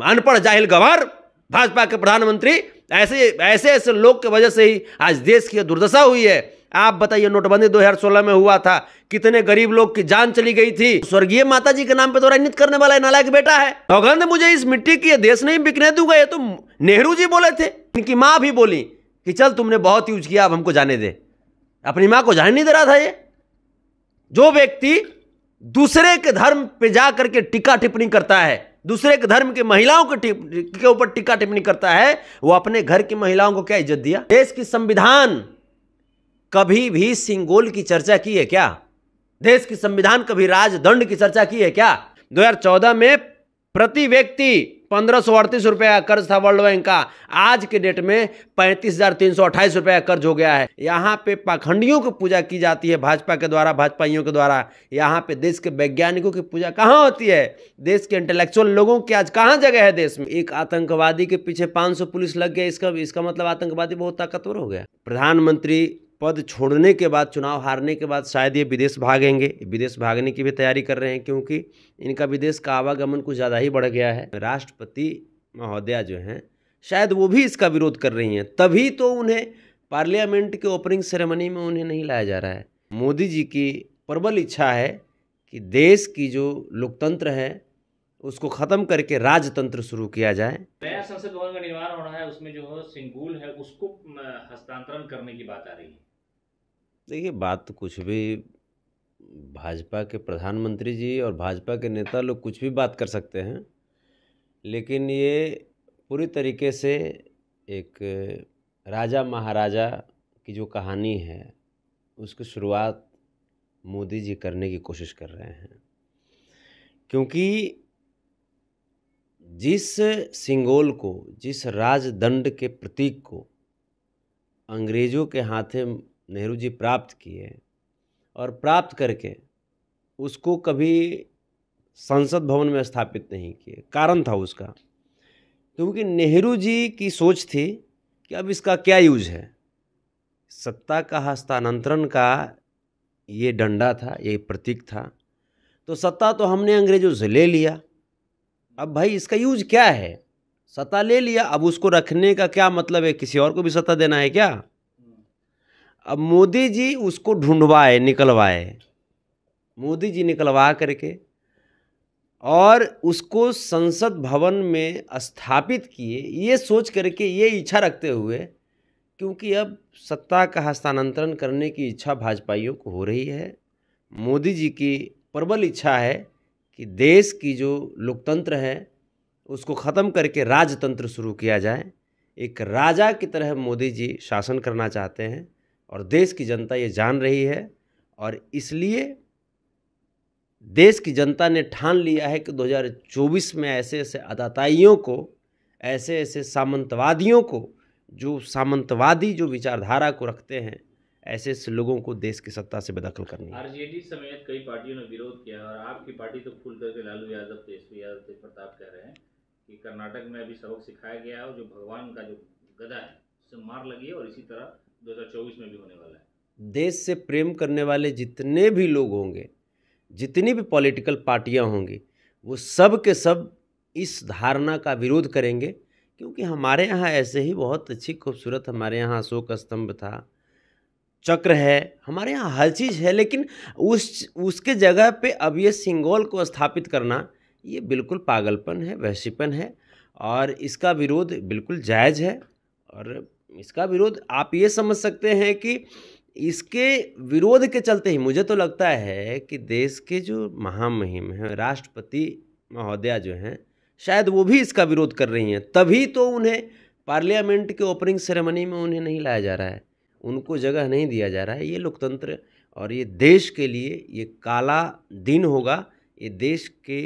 अनपढ़ जाहिल गवार भाजपा के प्रधानमंत्री ऐसे ऐसे ऐसे लोग के वजह से ही आज देश की दुर्दशा हुई है आप बताइए नोटबंदी 2016 में हुआ था कितने गरीब लोग की जान चली गई थी स्वर्गीय माता जी के नाम पे तो राजनीति करने वाला नालायक बेटा है सौगंध मुझे इस मिट्टी की देश नहीं बिकने दूंगा ये तो नेहरू जी बोले थे इनकी माँ भी बोली कि चल तुमने बहुत यूज किया अब हमको जाने दे अपनी माँ को जाने नहीं दे रहा था ये जो व्यक्ति दूसरे के धर्म पे जा करके टीका टिप्पणी करता है दूसरे के धर्म की महिलाओं को के ऊपर टीका टिप्पणी करता है वो अपने घर की महिलाओं को क्या इज्जत दिया देश की संविधान कभी भी सिंगोल की चर्चा की है क्या देश की संविधान कभी राजदंड की चर्चा की है क्या 2014 में प्रति व्यक्ति पंद्रह सौ अड़तीस का कर्ज था वर्ल्ड बैंक का आज के डेट में पैंतीस हजार तीन सौ का कर्ज हो गया है यहाँ पे पाखंडियों की पूजा की जाती है भाजपा के द्वारा भाजपाइयों के द्वारा यहाँ पे देश के वैज्ञानिकों की पूजा कहाँ होती है देश के इंटेलेक्चुअल लोगों की आज कहाँ जगह है देश में एक आतंकवादी के पीछे पाँच पुलिस लग गया इसका इसका मतलब आतंकवादी बहुत ताकतवर हो गया प्रधानमंत्री पद छोड़ने के बाद चुनाव हारने के बाद शायद ये विदेश भागेंगे विदेश भागने की भी तैयारी कर रहे हैं क्योंकि इनका विदेश का आवागमन कुछ ज़्यादा ही बढ़ गया है राष्ट्रपति महोदया जो हैं शायद वो भी इसका विरोध कर रही हैं तभी तो उन्हें पार्लियामेंट के ओपनिंग सेरेमनी में उन्हें नहीं लाया जा रहा है मोदी जी की प्रबल इच्छा है कि देश की जो लोकतंत्र है उसको खत्म करके राजतंत्र शुरू किया जाए नया संसद भवन का निर्माण हो रहा है उसमें जो सिंगुल है उसको हस्तांतरण करने की बात आ रही है देखिए बात तो कुछ भी भाजपा के प्रधानमंत्री जी और भाजपा के नेता लोग कुछ भी बात कर सकते हैं लेकिन ये पूरी तरीके से एक राजा महाराजा की जो कहानी है उसकी शुरुआत मोदी जी करने की कोशिश कर रहे हैं क्योंकि जिस सिंगोल को जिस राजदंड के प्रतीक को अंग्रेज़ों के हाथे नेहरू जी प्राप्त किए और प्राप्त करके उसको कभी संसद भवन में स्थापित नहीं किए कारण था उसका क्योंकि नेहरू जी की सोच थी कि अब इसका क्या यूज है सत्ता का हस्तांतरण का ये डंडा था ये प्रतीक था तो सत्ता तो हमने अंग्रेज़ों से ले लिया अब भाई इसका यूज क्या है सत्ता ले लिया अब उसको रखने का क्या मतलब है किसी और को भी सत्ता देना है क्या अब मोदी जी उसको ढूंढवाए निकलवाए मोदी जी निकलवा करके और उसको संसद भवन में स्थापित किए ये सोच करके ये इच्छा रखते हुए क्योंकि अब सत्ता का हस्तांतरण करने की इच्छा भाजपाइयों को हो रही है मोदी जी की प्रबल इच्छा है कि देश की जो लोकतंत्र है उसको ख़त्म करके राजतंत्र शुरू किया जाए एक राजा की तरह मोदी जी शासन करना चाहते हैं और देश की जनता ये जान रही है और इसलिए देश की जनता ने ठान लिया है कि 2024 में ऐसे ऐसे अदाताइयों को ऐसे ऐसे सामंतवादियों को जो सामंतवादी जो विचारधारा को रखते हैं ऐसे ऐसे लोगों को देश की सत्ता से बेदखल करनी है डी समेत कई पार्टियों ने विरोध किया और आपकी पार्टी तो खुल करके लालू यादव तेजस्वी यादव तेज प्रताप कह रहे हैं कि कर्नाटक में अभी सबक सिखाया गया और जो भगवान का जो गदा है से मार लगी है और इसी तरह 2024 में भी होने वाला है देश से प्रेम करने वाले जितने भी लोग होंगे जितनी भी पॉलिटिकल पार्टियां होंगी वो सब के सब इस धारणा का विरोध करेंगे क्योंकि हमारे यहाँ ऐसे ही बहुत अच्छी खूबसूरत हमारे यहाँ अशोक स्तंभ था चक्र है हमारे यहाँ हर चीज़ है लेकिन उस उसके जगह पे अब ये सिंगोल को स्थापित करना ये बिल्कुल पागलपन है वहसीपन है और इसका विरोध बिल्कुल जायज़ है और इसका विरोध आप ये समझ सकते हैं कि इसके विरोध के चलते ही मुझे तो लगता है कि देश के जो महामहिम हैं राष्ट्रपति महोदया जो हैं शायद वो भी इसका विरोध कर रही हैं तभी तो उन्हें पार्लियामेंट के ओपनिंग सेरेमनी में उन्हें नहीं लाया जा रहा है उनको जगह नहीं दिया जा रहा है ये लोकतंत्र और ये देश के लिए ये काला दिन होगा ये देश के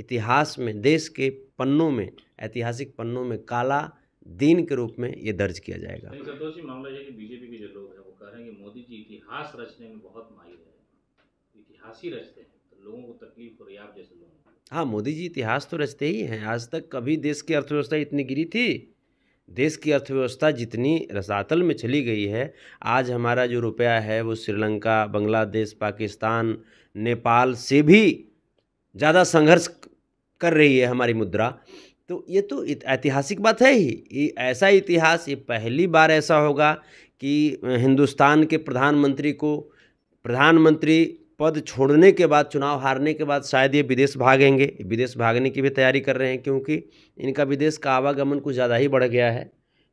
इतिहास में देश के पन्नों में ऐतिहासिक पन्नों में काला दिन के रूप में ये दर्ज किया जाएगा मामला ये कि बीजेपी के जो लोग हैं वो कह रहे हैं कि मोदी जी इतिहास रचने में बहुत माहिर है इतिहास ही रचते हैं तो लोगों को तकलीफ हो रही आप जैसे हाँ मोदी जी इतिहास तो रचते ही हैं आज तक कभी देश की अर्थव्यवस्था इतनी गिरी थी देश की अर्थव्यवस्था जितनी रसातल में चली गई है आज हमारा जो रुपया है वो श्रीलंका बांग्लादेश पाकिस्तान नेपाल से भी ज़्यादा संघर्ष कर रही है हमारी मुद्रा तो ये तो ऐतिहासिक बात है ही ऐसा इतिहास ये पहली बार ऐसा होगा कि हिंदुस्तान के प्रधानमंत्री को प्रधानमंत्री पद छोड़ने के बाद चुनाव हारने के बाद शायद ये विदेश भागेंगे विदेश भागने की भी तैयारी कर रहे हैं क्योंकि इनका विदेश का आवागमन कुछ ज़्यादा ही बढ़ गया है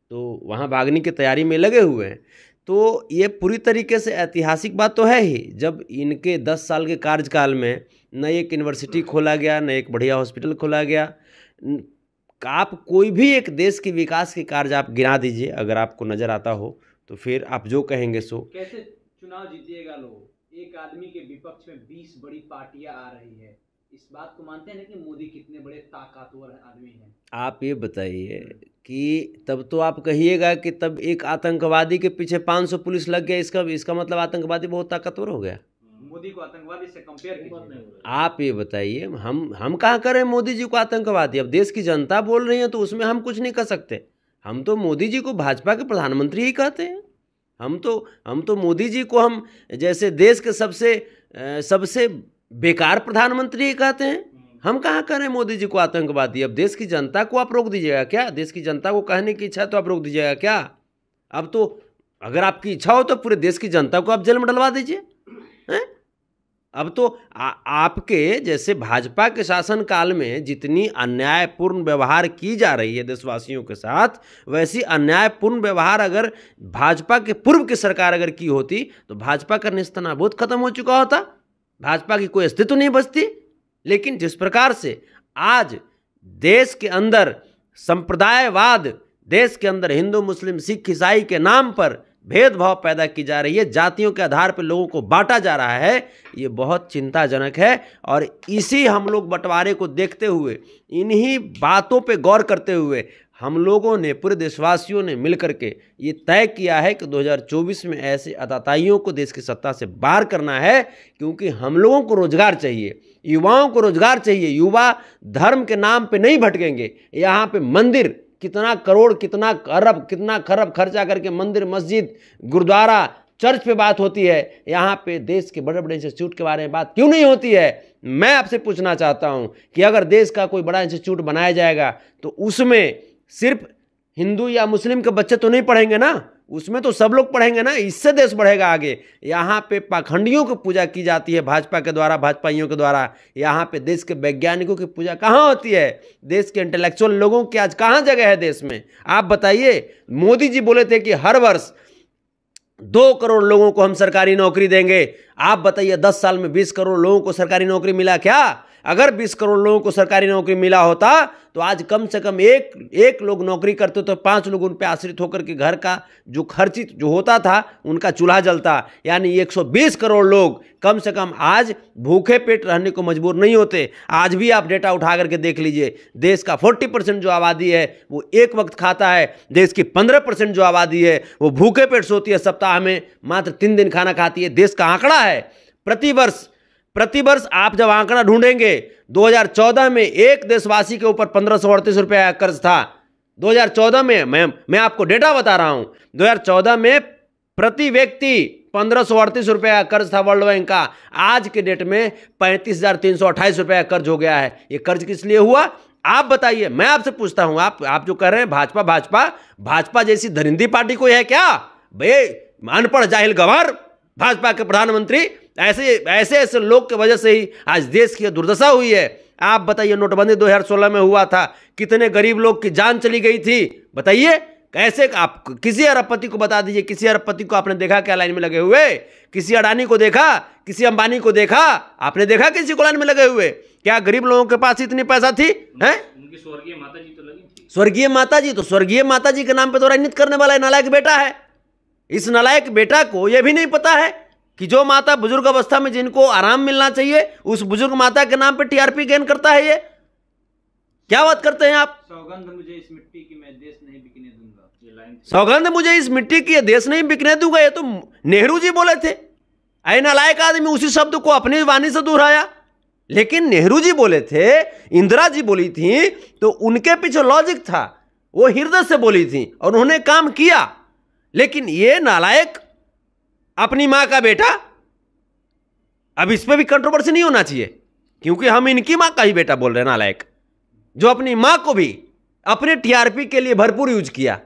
तो वहाँ भागने की तैयारी में लगे हुए हैं तो ये पूरी तरीके से ऐतिहासिक बात तो है ही जब इनके दस साल के कार्यकाल में न एक यूनिवर्सिटी खोला गया न एक बढ़िया हॉस्पिटल खोला गया आप कोई भी एक देश के विकास के कार्य आप गिना दीजिए अगर आपको नज़र आता हो तो फिर आप जो कहेंगे सो कैसे चुनाव जीतिएगा लोग एक आदमी के विपक्ष में बीस बड़ी पार्टियां आ रही है इस बात को मानते हैं कि मोदी कितने बड़े ताकतवर आदमी हैं आप ये बताइए कि तब तो आप कहिएगा कि तब एक आतंकवादी के पीछे 500 पुलिस लग गया इसका इसका मतलब आतंकवादी बहुत ताकतवर हो गया मोदी को आतंकवादी से कंपेयर आप ये बताइए हम हम कहाँ करें मोदी जी को आतंकवादी अब देश की जनता बोल रही है तो उसमें हम कुछ नहीं कर सकते हम तो मोदी जी को भाजपा के प्रधानमंत्री ही कहते हैं हम तो हम तो मोदी जी को हम जैसे देश के सबसे सबसे बेकार प्रधानमंत्री ही कहते हैं हम कहाँ करें मोदी जी को आतंकवादी अब देश की जनता को आप रोक दीजिएगा क्या देश की जनता को कहने की इच्छा है तो आप रोक दीजिएगा क्या अब तो अगर आपकी इच्छा हो तो पूरे देश की जनता को आप जेल में डलवा दीजिए हैं अब तो आ, आपके जैसे भाजपा के शासन काल में जितनी अन्यायपूर्ण व्यवहार की जा रही है देशवासियों के साथ वैसी अन्यायपूर्ण व्यवहार अगर भाजपा के पूर्व की सरकार अगर की होती तो भाजपा का निस्तना बहुत खत्म हो चुका होता भाजपा की कोई अस्तित्व नहीं बचती लेकिन जिस प्रकार से आज देश के अंदर संप्रदायवाद देश के अंदर हिंदू मुस्लिम सिख ईसाई के नाम पर भेदभाव पैदा की जा रही है जातियों के आधार पर लोगों को बांटा जा रहा है ये बहुत चिंताजनक है और इसी हम लोग बंटवारे को देखते हुए इन्हीं बातों पे गौर करते हुए हम लोगों ने पूरे देशवासियों ने मिलकर के ये तय किया है कि 2024 में ऐसे अताताइयों को देश की सत्ता से बाहर करना है क्योंकि हम लोगों को रोजगार चाहिए युवाओं को रोजगार चाहिए युवा धर्म के नाम पे नहीं भटकेंगे यहाँ पे मंदिर कितना करोड़ कितना अरब कितना खरब खर्चा करके मंदिर मस्जिद गुरुद्वारा चर्च पे बात होती है यहाँ पे देश के बड़े बड़े इंस्टीट्यूट के बारे में बात क्यों नहीं होती है मैं आपसे पूछना चाहता हूँ कि अगर देश का कोई बड़ा इंस्टीट्यूट बनाया जाएगा तो उसमें सिर्फ हिंदू या मुस्लिम के बच्चे तो नहीं पढ़ेंगे ना उसमें तो सब लोग पढ़ेंगे ना इससे देश बढ़ेगा आगे यहाँ पे पाखंडियों की पूजा की जाती है भाजपा के द्वारा भाजपाइयों के द्वारा यहाँ पे देश के वैज्ञानिकों की पूजा कहाँ होती है देश के इंटेलेक्चुअल लोगों की आज कहाँ जगह है देश में आप बताइए मोदी जी बोले थे कि हर वर्ष दो करोड़ लोगों को हम सरकारी नौकरी देंगे आप बताइए दस साल में बीस करोड़ लोगों को सरकारी नौकरी मिला क्या अगर 20 करोड़ लोगों को सरकारी नौकरी मिला होता तो आज कम से कम एक एक लोग नौकरी करते तो पांच लोग उन पर आश्रित होकर के घर का जो खर्चित जो होता था उनका चूल्हा जलता यानी 120 करोड़ लोग कम से कम आज भूखे पेट रहने को मजबूर नहीं होते आज भी आप डेटा उठा करके देख लीजिए देश का 40 परसेंट जो आबादी है वो एक वक्त खाता है देश की 15 परसेंट जो आबादी है वो भूखे पेट सोती है सप्ताह में मात्र तीन दिन खाना खाती है देश का आंकड़ा है प्रतिवर्ष प्रतिवर्ष आप जब आंकड़ा ढूंढेंगे 2014 में एक देशवासी के ऊपर पंद्रह सौ अड़तीस रुपये का कर्ज था 2014 में मैं मैं आपको डेटा बता रहा हूं 2014 में प्रति व्यक्ति पंद्रह सौ अड़तीस रुपये का कर्ज था वर्ल्ड बैंक का आज के डेट में पैंतीस हजार तीन सौ अट्ठाईस रुपये का कर्ज हो गया है ये कर्ज किस लिए हुआ आप बताइए मैं आपसे पूछता हूं आप आप जो कह रहे हैं भाजपा भाजपा भाजपा जैसी धरिंदी पार्टी कोई है क्या भे अनपढ़ जाहिल गवार भाजपा के प्रधानमंत्री ऐसे ऐसे ऐसे लोग की वजह से ही आज देश की दुर्दशा हुई है आप बताइए नोटबंदी 2016 में हुआ था कितने गरीब लोग की जान चली गई थी बताइए कैसे आप किसी अरबपति को बता दीजिए किसी अरबपति को आपने देखा क्या लाइन में लगे हुए किसी अडानी को देखा किसी अंबानी को देखा आपने देखा किसी को लाइन में लगे हुए क्या गरीब लोगों के पास इतनी पैसा थी है स्वर्गीय माता जी तो लगी स्वर्गीय माता जी तो स्वर्गीय माता जी के नाम पर तो राजनीति करने वाला नालायक बेटा है इस नालायक बेटा को यह भी नहीं पता है कि जो माता बुजुर्ग अवस्था में जिनको आराम मिलना चाहिए उस बुजुर्ग माता के नाम पे टीआरपी गेन करता है ये क्या बात करते हैं आप सौगंध मुझे इस मिट्टी की मैं देश नहीं बिकने दूंगा सौगंध मुझे इस मिट्टी की देश नहीं बिकने दूंगा ये तो नेहरू जी बोले थे आए नलायक आदमी उसी शब्द को अपनी वाणी से दोहराया लेकिन नेहरू जी बोले थे इंदिरा जी बोली थी तो उनके पीछे लॉजिक था वो हृदय से बोली थी और उन्होंने काम किया लेकिन ये नालायक अपनी मां का बेटा अब इस पर भी कंट्रोवर्सी नहीं होना चाहिए क्योंकि हम इनकी मां का ही बेटा बोल रहे हैं नालायक जो अपनी मां को भी अपने टीआरपी के लिए भरपूर यूज किया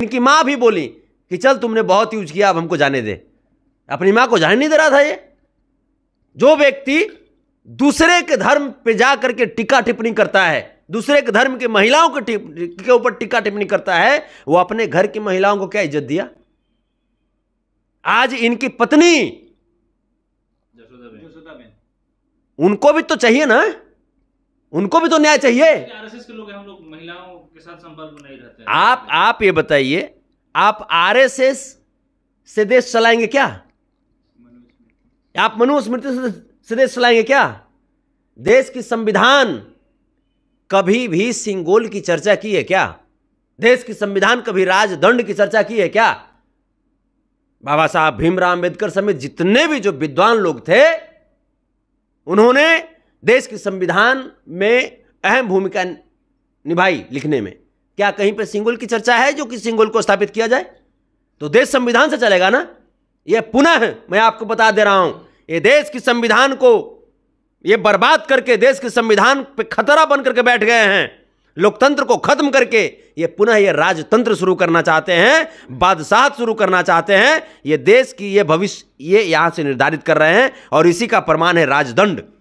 इनकी मां भी बोली कि चल तुमने बहुत यूज किया अब हमको जाने दे अपनी मां को जाने नहीं दे रहा था ये जो व्यक्ति दूसरे के धर्म पे जा करके टीका टिप्पणी करता है दूसरे के धर्म की महिलाओं के ऊपर टीका टिप्पणी करता है वो अपने घर की महिलाओं को क्या इज्जत दिया आज इनकी पत्नी उनको भी तो चाहिए ना उनको भी तो न्याय चाहिए आरएसएस के लोग हम लोग महिलाओं के साथ संपर्क में नहीं रहते आप आप ये बताइए आप आरएसएस से देश चलाएंगे क्या आप मनु स्मृति से देश चलाएंगे क्या देश की संविधान कभी भी सिंगोल की चर्चा की है क्या देश की संविधान कभी राजदंड की चर्चा की है क्या बाबा साहब भीमराव अंबेडकर समेत जितने भी जो विद्वान लोग थे उन्होंने देश के संविधान में अहम भूमिका निभाई लिखने में क्या कहीं पर सिंगुल की चर्चा है जो कि सिंगुल को स्थापित किया जाए तो देश संविधान से चलेगा ना यह पुनः मैं आपको बता दे रहा हूं ये देश के संविधान को ये बर्बाद करके देश के संविधान पे खतरा बन करके बैठ गए हैं लोकतंत्र को खत्म करके ये पुनः ये राजतंत्र शुरू करना चाहते हैं बादशाह शुरू करना चाहते हैं ये देश की ये भविष्य ये यहां से निर्धारित कर रहे हैं और इसी का प्रमाण है राजदंड